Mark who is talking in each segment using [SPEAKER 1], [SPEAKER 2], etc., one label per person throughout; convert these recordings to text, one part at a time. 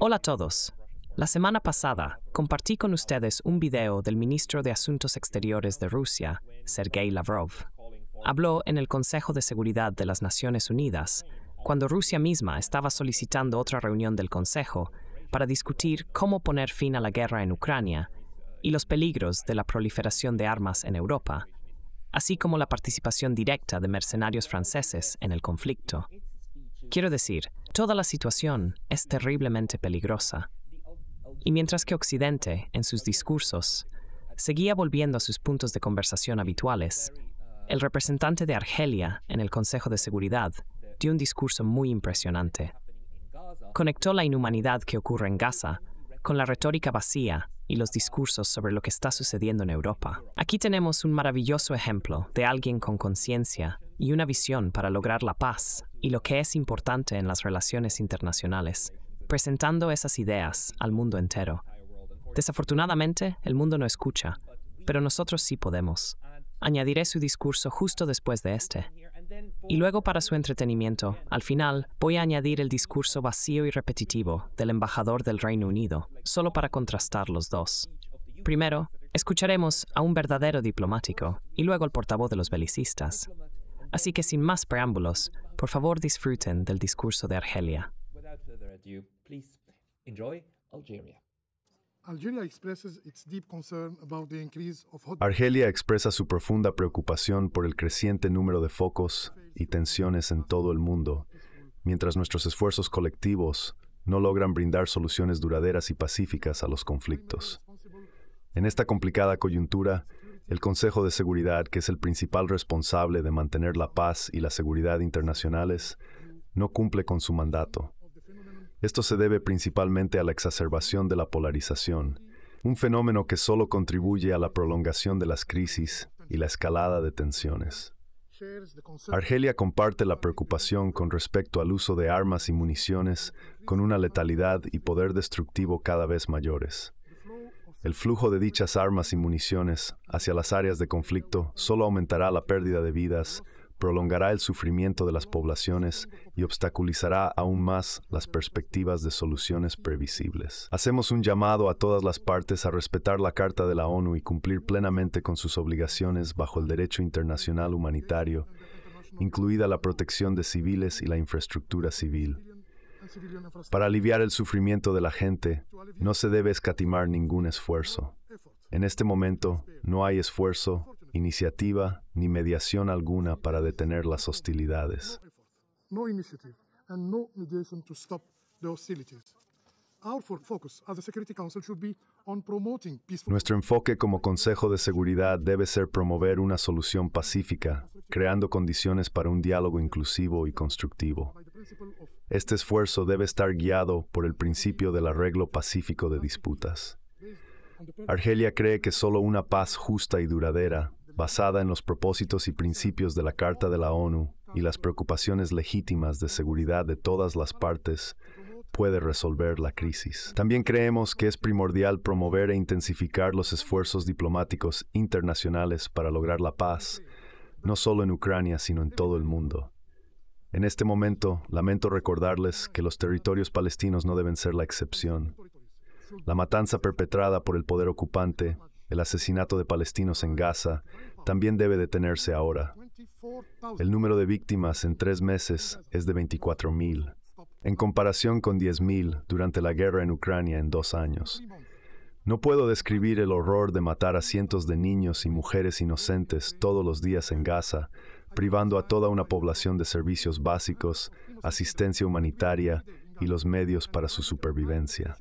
[SPEAKER 1] Hola a todos. La semana pasada compartí con ustedes un video del ministro de Asuntos Exteriores de Rusia, Sergei Lavrov. Habló en el Consejo de Seguridad de las Naciones Unidas cuando Rusia misma estaba solicitando otra reunión del Consejo para discutir cómo poner fin a la guerra en Ucrania y los peligros de la proliferación de armas en Europa, así como la participación directa de mercenarios franceses en el conflicto. Quiero decir, Toda la situación es terriblemente peligrosa. Y mientras que Occidente, en sus discursos, seguía volviendo a sus puntos de conversación habituales, el representante de Argelia en el Consejo de Seguridad dio un discurso muy impresionante. Conectó la inhumanidad que ocurre en Gaza con la retórica vacía y los discursos sobre lo que está sucediendo en Europa. Aquí tenemos un maravilloso ejemplo de alguien con conciencia y una visión para lograr la paz y lo que es importante en las relaciones internacionales, presentando esas ideas al mundo entero. Desafortunadamente, el mundo no escucha, pero nosotros sí podemos. Añadiré su discurso justo después de este. Y luego para su entretenimiento, al final voy a añadir el discurso vacío y repetitivo del embajador del Reino Unido, solo para contrastar los dos. Primero, escucharemos a un verdadero diplomático y luego al portavoz de los belicistas. Así que sin más preámbulos, por favor disfruten del discurso de Argelia. Argelia
[SPEAKER 2] expresa su profunda preocupación por el creciente número de focos y tensiones en todo el mundo, mientras nuestros esfuerzos colectivos no logran brindar soluciones duraderas y pacíficas a los conflictos. En esta complicada coyuntura, el Consejo de Seguridad, que es el principal responsable de mantener la paz y la seguridad internacionales, no cumple con su mandato esto se debe principalmente a la exacerbación de la polarización, un fenómeno que solo contribuye a la prolongación de las crisis y la escalada de tensiones. Argelia comparte la preocupación con respecto al uso de armas y municiones con una letalidad y poder destructivo cada vez mayores. El flujo de dichas armas y municiones hacia las áreas de conflicto solo aumentará la pérdida de vidas, prolongará el sufrimiento de las poblaciones y obstaculizará aún más las perspectivas de soluciones previsibles. Hacemos un llamado a todas las partes a respetar la Carta de la ONU y cumplir plenamente con sus obligaciones bajo el derecho internacional humanitario, incluida la protección de civiles y la infraestructura civil. Para aliviar el sufrimiento de la gente, no se debe escatimar ningún esfuerzo. En este momento, no hay esfuerzo iniciativa ni mediación alguna para detener las hostilidades. Nuestro enfoque como Consejo de Seguridad debe ser promover una solución pacífica, creando condiciones para un diálogo inclusivo y constructivo. Este esfuerzo debe estar guiado por el principio del arreglo pacífico de disputas. Argelia cree que solo una paz justa y duradera basada en los propósitos y principios de la Carta de la ONU y las preocupaciones legítimas de seguridad de todas las partes, puede resolver la crisis. También creemos que es primordial promover e intensificar los esfuerzos diplomáticos internacionales para lograr la paz, no solo en Ucrania, sino en todo el mundo. En este momento, lamento recordarles que los territorios palestinos no deben ser la excepción. La matanza perpetrada por el poder ocupante el asesinato de palestinos en Gaza, también debe detenerse ahora. El número de víctimas en tres meses es de 24.000, en comparación con 10.000 durante la guerra en Ucrania en dos años. No puedo describir el horror de matar a cientos de niños y mujeres inocentes todos los días en Gaza, privando a toda una población de servicios básicos, asistencia humanitaria y los medios para su supervivencia.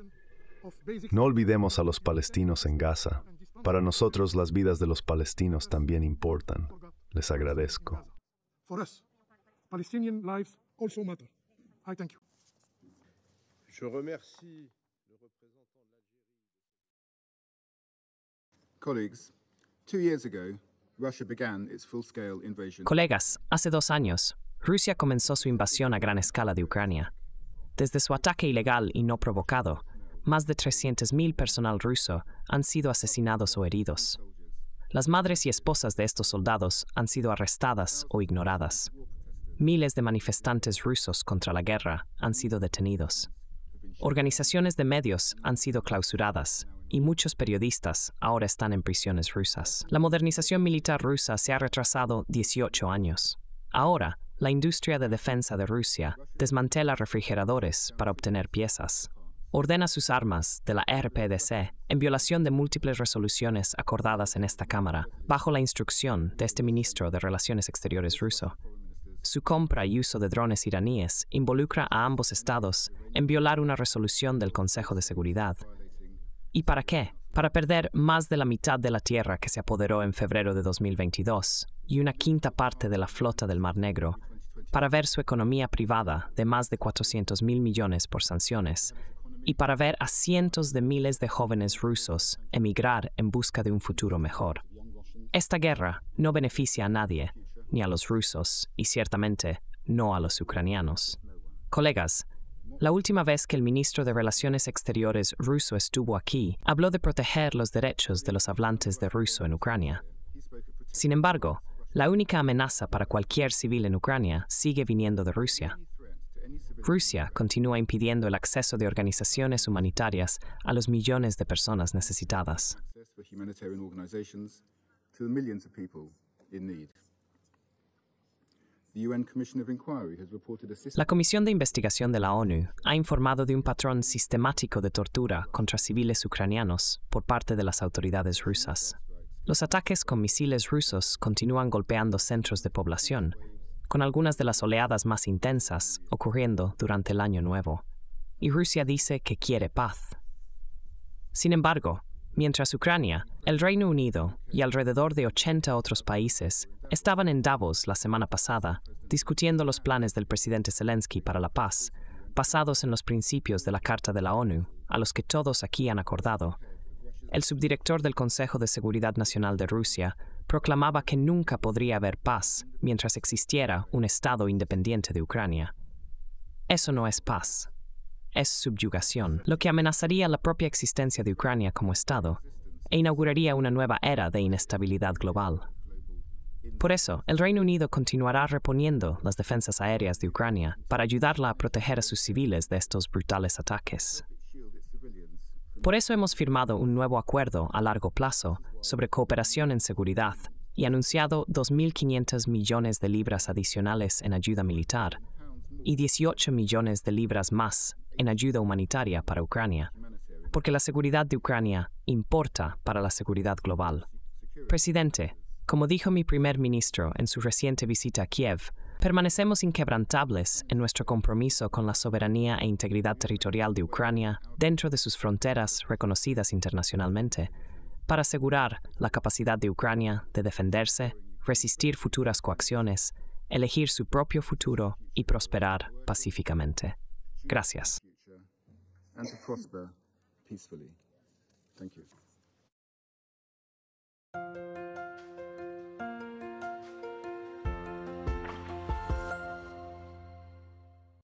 [SPEAKER 2] No olvidemos a los palestinos en Gaza. Para nosotros las vidas de los palestinos también importan. Les agradezco.
[SPEAKER 1] Colegas, hace dos años, Rusia comenzó su invasión a gran escala de Ucrania. Desde su ataque ilegal y no provocado, más de 300.000 personal ruso han sido asesinados o heridos. Las madres y esposas de estos soldados han sido arrestadas o ignoradas. Miles de manifestantes rusos contra la guerra han sido detenidos. Organizaciones de medios han sido clausuradas y muchos periodistas ahora están en prisiones rusas. La modernización militar rusa se ha retrasado 18 años. Ahora, la industria de defensa de Rusia desmantela refrigeradores para obtener piezas, ordena sus armas de la RPDC en violación de múltiples resoluciones acordadas en esta Cámara, bajo la instrucción de este ministro de Relaciones Exteriores ruso. Su compra y uso de drones iraníes involucra a ambos estados en violar una resolución del Consejo de Seguridad. ¿Y para qué? Para perder más de la mitad de la tierra que se apoderó en febrero de 2022 y una quinta parte de la flota del Mar Negro, para ver su economía privada de más de 400 mil millones por sanciones, y para ver a cientos de miles de jóvenes rusos emigrar en busca de un futuro mejor. Esta guerra no beneficia a nadie, ni a los rusos, y ciertamente no a los ucranianos. Colegas, la última vez que el ministro de Relaciones Exteriores ruso estuvo aquí, habló de proteger los derechos de los hablantes de ruso en Ucrania. Sin embargo, la única amenaza para cualquier civil en Ucrania sigue viniendo de Rusia. Rusia continúa impidiendo el acceso de organizaciones humanitarias a los millones de personas necesitadas. La Comisión de Investigación de la ONU ha informado de un patrón sistemático de tortura contra civiles ucranianos por parte de las autoridades rusas. Los ataques con misiles rusos continúan golpeando centros de población, con algunas de las oleadas más intensas ocurriendo durante el año nuevo, y Rusia dice que quiere paz. Sin embargo, mientras Ucrania, el Reino Unido y alrededor de 80 otros países estaban en Davos la semana pasada discutiendo los planes del presidente Zelensky para la paz, basados en los principios de la Carta de la ONU, a los que todos aquí han acordado, el subdirector del Consejo de Seguridad Nacional de Rusia, proclamaba que nunca podría haber paz mientras existiera un Estado independiente de Ucrania. Eso no es paz, es subyugación, lo que amenazaría la propia existencia de Ucrania como Estado e inauguraría una nueva era de inestabilidad global. Por eso, el Reino Unido continuará reponiendo las defensas aéreas de Ucrania para ayudarla a proteger a sus civiles de estos brutales ataques. Por eso hemos firmado un nuevo acuerdo a largo plazo sobre cooperación en seguridad y anunciado 2.500 millones de libras adicionales en ayuda militar y 18 millones de libras más en ayuda humanitaria para Ucrania, porque la seguridad de Ucrania importa para la seguridad global. Presidente, como dijo mi primer ministro en su reciente visita a Kiev, Permanecemos inquebrantables en nuestro compromiso con la soberanía e integridad territorial de Ucrania dentro de sus fronteras reconocidas internacionalmente, para asegurar la capacidad de Ucrania de defenderse, resistir futuras coacciones, elegir su propio futuro y prosperar pacíficamente. Gracias.